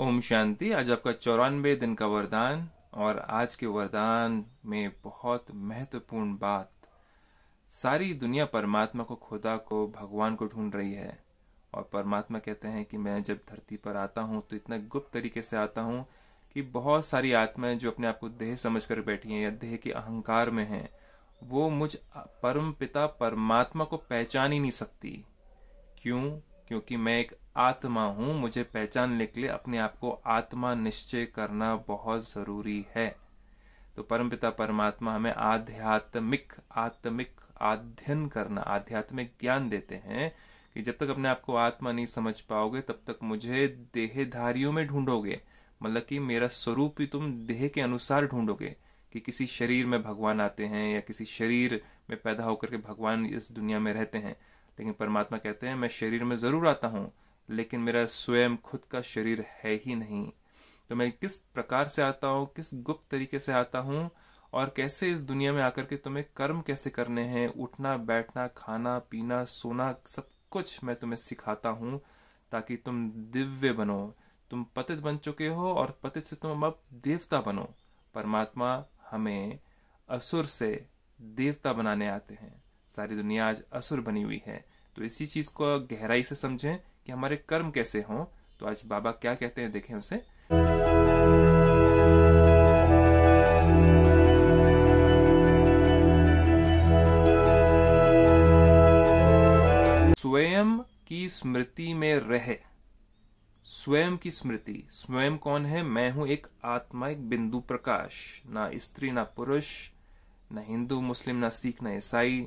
ओम शांति आज आपका चौरानवे दिन का वरदान और आज के वरदान में बहुत महत्वपूर्ण बात सारी दुनिया परमात्मा को खुदा को भगवान को ढूंढ रही है और परमात्मा कहते हैं कि मैं जब धरती पर आता हूँ तो इतना गुप्त तरीके से आता हूँ कि बहुत सारी आत्माएं जो अपने आप को देह समझ कर बैठी हैं या देह के अहंकार में हैं वो मुझ परम पिता परमात्मा को पहचान ही नहीं सकती क्यों क्योंकि मैं एक आत्मा हूँ मुझे पहचानने के लिए अपने आप को आत्मा निश्चय करना बहुत ज़रूरी है तो परमपिता परमात्मा हमें आध्यात्मिक आत्मिक अध्ययन करना आध्यात्मिक ज्ञान देते हैं कि जब तक अपने आप को आत्मा नहीं समझ पाओगे तब तक मुझे देहधारियों में ढूंढोगे मतलब कि मेरा स्वरूप ही तुम देह के अनुसार ढूंढोगे कि किसी शरीर में भगवान आते हैं या किसी शरीर में पैदा होकर के भगवान इस दुनिया में रहते हैं लेकिन परमात्मा कहते हैं मैं शरीर में ज़रूर आता हूँ लेकिन मेरा स्वयं खुद का शरीर है ही नहीं तो मैं किस प्रकार से आता हूँ किस गुप्त तरीके से आता हूँ और कैसे इस दुनिया में आकर के तुम्हें कर्म कैसे करने हैं उठना बैठना खाना पीना सोना सब कुछ मैं तुम्हें सिखाता हूँ ताकि तुम दिव्य बनो तुम पतित बन चुके हो और पतित से तुम अब देवता बनो परमात्मा हमें असुर से देवता बनाने आते हैं सारी दुनिया आज असुर बनी हुई है तो इसी चीज़ को गहराई से समझें कि हमारे कर्म कैसे हों तो आज बाबा क्या कहते हैं देखें उसे स्वयं की स्मृति में रहे स्वयं की स्मृति स्वयं कौन है मैं हूं एक आत्मा एक बिंदु प्रकाश ना स्त्री ना पुरुष ना हिंदू मुस्लिम ना सिख ना ईसाई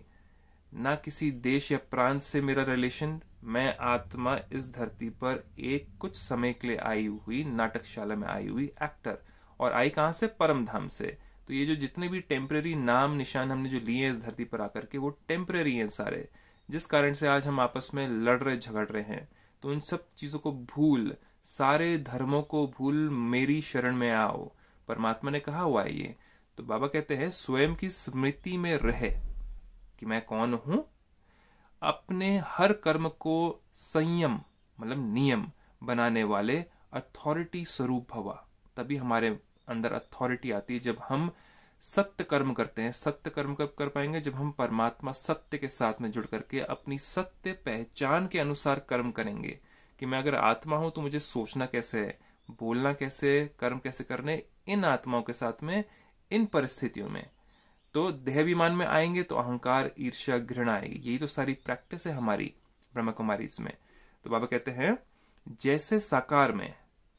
ना किसी देश या प्रांत से मेरा रिलेशन मैं आत्मा इस धरती पर एक कुछ समय के लिए आई हुई नाटकशाला में आई हुई एक्टर और आई कहाँ से परम धाम से तो ये जो जितने भी टेम्प्रेरी नाम निशान हमने जो लिए हैं इस धरती पर आकर के वो टेम्प्रेरी हैं सारे जिस कारण से आज हम आपस में लड़ रहे झगड़ रहे हैं तो उन सब चीज़ों को भूल सारे धर्मों को भूल मेरी शरण में आओ परमात्मा ने कहा हुआ आइए ये तो बाबा कहते हैं स्वयं की स्मृति में रहे कि मैं कौन हूं अपने हर कर्म को संयम मतलब नियम बनाने वाले अथॉरिटी स्वरूप हवा तभी हमारे अंदर अथॉरिटी आती है जब हम सत्य कर्म करते हैं सत्य कर्म कब कर पाएंगे जब हम परमात्मा सत्य के साथ में जुड़ करके अपनी सत्य पहचान के अनुसार कर्म करेंगे कि मैं अगर आत्मा हूं तो मुझे सोचना कैसे है बोलना कैसे कर्म कैसे करने इन आत्माओं के साथ में इन परिस्थितियों में तो देहाभिमान में आएंगे तो अहंकार ईर्ष्या घृणा आएगी यही तो सारी प्रैक्टिस है हमारी ब्रह्म कुमारी इसमें तो बाबा कहते हैं जैसे साकार में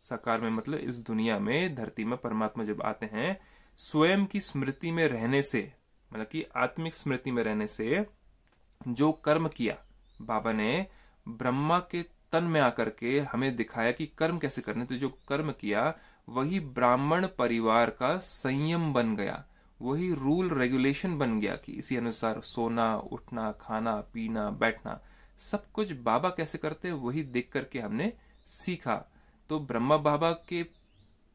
साकार में मतलब इस दुनिया में धरती में परमात्मा जब आते हैं स्वयं की स्मृति में रहने से मतलब कि आत्मिक स्मृति में रहने से जो कर्म किया बाबा ने ब्रह्मा के तन में आकर के हमें दिखाया कि कर्म कैसे करने तो जो कर्म किया वही ब्राह्मण परिवार का संयम बन गया वही रूल रेगुलेशन बन गया कि इसी अनुसार सोना उठना खाना पीना बैठना सब कुछ बाबा कैसे करते हैं वही देख करके हमने सीखा तो ब्रह्मा बाबा के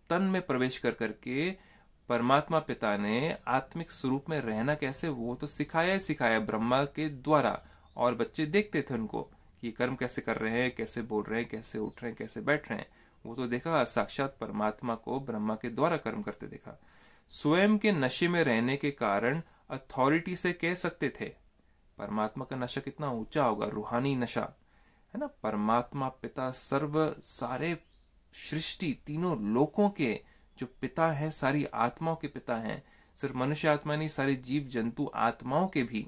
तन में प्रवेश कर करके परमात्मा पिता ने आत्मिक स्वरूप में रहना कैसे वो तो सिखाया ही सिखाया ब्रह्मा के द्वारा और बच्चे देखते थे उनको कि कर्म कैसे कर रहे हैं कैसे बोल रहे हैं कैसे उठ रहे हैं कैसे बैठ रहे हैं वो तो देखा साक्षात परमात्मा को ब्रह्मा के द्वारा कर्म करते देखा स्वयं के नशे में रहने के कारण अथॉरिटी से कह सकते थे परमात्मा का नशा कितना ऊंचा होगा रूहानी नशा है ना परमात्मा पिता सर्व सारे सृष्टि तीनों लोकों के जो पिता है सारी आत्माओं के पिता हैं सिर्फ मनुष्य आत्मा नहीं सारे जीव जंतु आत्माओं के भी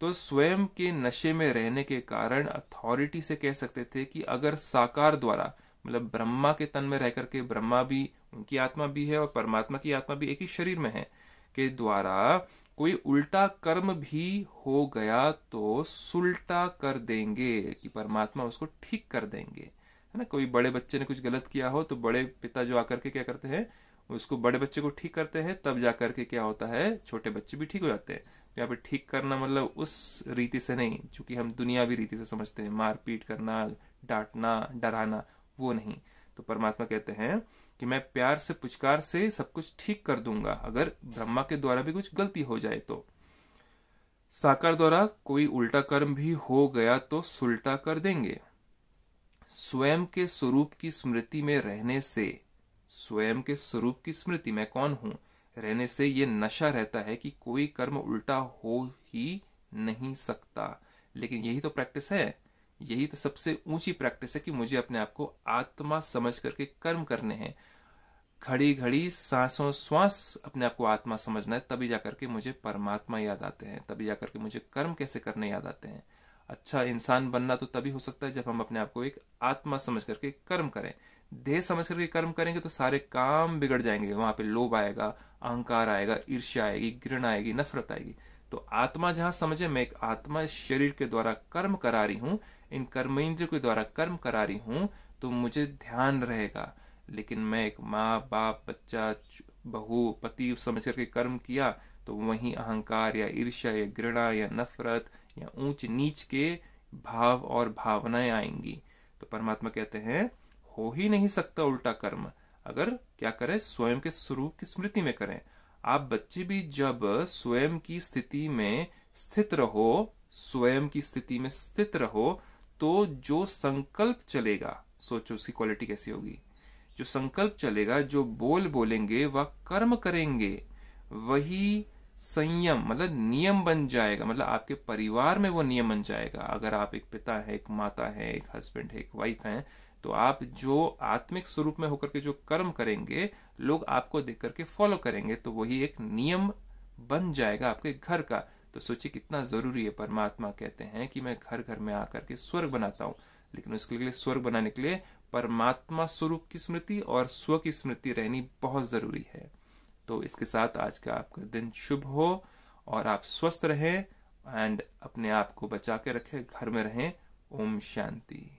तो स्वयं के नशे में रहने के कारण अथॉरिटी से कह सकते थे कि अगर साकार द्वारा मतलब ब्रह्मा के तन में रह करके ब्रह्मा भी उनकी आत्मा भी है और परमात्मा की आत्मा भी एक ही शरीर में है के द्वारा कोई उल्टा कर्म भी हो गया तो सुलटा कर देंगे कि परमात्मा उसको ठीक कर देंगे है ना कोई बड़े बच्चे ने कुछ गलत किया हो तो बड़े पिता जो आकर के क्या करते हैं उसको बड़े बच्चे को ठीक करते हैं तब जा करके क्या होता है छोटे बच्चे भी ठीक हो जाते हैं तो यहाँ पे ठीक करना मतलब उस रीति से नहीं चूंकि हम दुनियावी रीति से समझते हैं मारपीट करना डांटना डराना वो नहीं तो परमात्मा कहते हैं कि मैं प्यार से पुचकार से सब कुछ ठीक कर दूंगा अगर ब्रह्मा के द्वारा भी कुछ गलती हो जाए तो साकार द्वारा कोई उल्टा कर्म भी हो गया तो सुलटा कर देंगे स्वयं के स्वरूप की स्मृति में रहने से स्वयं के स्वरूप की स्मृति में कौन हूं रहने से ये नशा रहता है कि कोई कर्म उल्टा हो ही नहीं सकता लेकिन यही तो प्रैक्टिस है यही तो सबसे ऊंची प्रैक्टिस है कि मुझे अपने आप को आत्मा समझ करके कर्म करने हैं घड़ी घड़ी सांसों श्वास अपने आप को आत्मा समझना है तभी जाकर के मुझे परमात्मा याद आते हैं तभी जाकर के मुझे कर्म कैसे करने याद आते हैं अच्छा इंसान बनना तो तभी हो सकता है जब हम अपने आप को एक आत्मा समझ करके कर्म करें देह समझ करके कर्म करेंगे तो सारे काम बिगड़ जाएंगे वहां पे लोभ आएगा अहंकार आएगा ईर्ष्या आएगी घृण आएगी नफरत आएगी तो आत्मा जहां समझे मैं एक आत्मा शरीर के द्वारा कर्म करा रही हूं इन कर्मेंद्रियों के द्वारा कर्म करा रही हूँ तो मुझे ध्यान रहेगा लेकिन मैं एक माँ बाप बच्चा बहू पति समझ करके कर्म किया तो वहीं अहंकार या ईर्ष्या या घृणा या नफरत या ऊंच नीच के भाव और भावनाएं आएंगी तो परमात्मा कहते हैं हो ही नहीं सकता उल्टा कर्म अगर क्या करें स्वयं के स्वरूप की स्मृति में करें आप बच्चे भी जब स्वयं की स्थिति में स्थित रहो स्वयं की स्थिति में स्थित रहो तो जो संकल्प चलेगा सोचो उसकी क्वालिटी कैसी होगी जो संकल्प चलेगा जो बोल बोलेंगे वह कर्म करेंगे वही संयम मतलब नियम बन जाएगा मतलब आपके परिवार में वो नियम बन जाएगा अगर आप एक पिता है एक माता है एक हस्बैंड है एक वाइफ है तो आप जो आत्मिक स्वरूप में होकर के जो कर्म करेंगे लोग आपको देख करके फॉलो करेंगे तो वही एक नियम बन जाएगा आपके घर का तो सोचिए कितना ज़रूरी है परमात्मा कहते हैं कि मैं घर घर में आकर के स्वर्ग बनाता हूँ लेकिन उसके लिए स्वर्ग बनाने के लिए परमात्मा स्वरूप की स्मृति और स्व की स्मृति रहनी बहुत ज़रूरी है तो इसके साथ आज का आपका दिन शुभ हो और आप स्वस्थ रहें एंड अपने आप को बचा के रखें घर में रहें ओम शांति